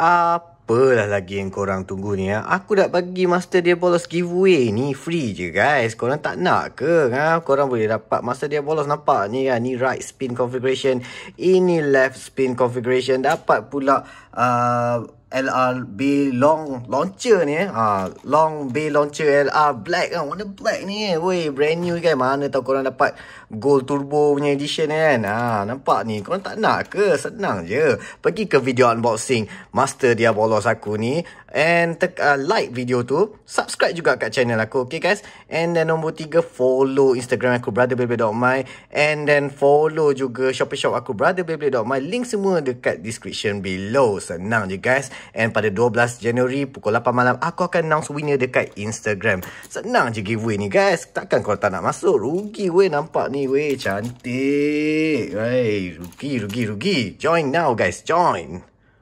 Apalah lagi yang korang tunggu ni ya? Aku dah bagi Master Diabolos giveaway ni free je guys. Korang tak nak ke? Ha? Korang boleh dapat Master Diabolos nampak ni ya? Ni right spin configuration. Ini left spin configuration. Dapat pula... Uh, LRB long launcher ni eh. Ha, long B launcher LR black kan. Warna black ni eh. Weh, brand new kan. Mana tahu korang dapat gold turbo punya edition ni kan. Ha, nampak ni. Korang tak nak ke? Senang je. Pergi ke video unboxing Master Diabolos aku ni. And tek, uh, like video tu. Subscribe juga kat channel aku. Okay guys. And then nombor tiga. Follow Instagram aku. Brotherbaby.my And then follow juga Shopee Shop aku. Brotherbaby.my Link semua dekat description below. Senang je Guys. And pada 12 Januari pukul 8 malam, aku akan announce winner dekat Instagram. Senang je giveaway ni guys. Takkan kau tak nak masuk? Rugi weh nampak ni weh. Cantik. Hey, rugi, rugi, rugi. Join now guys. Join.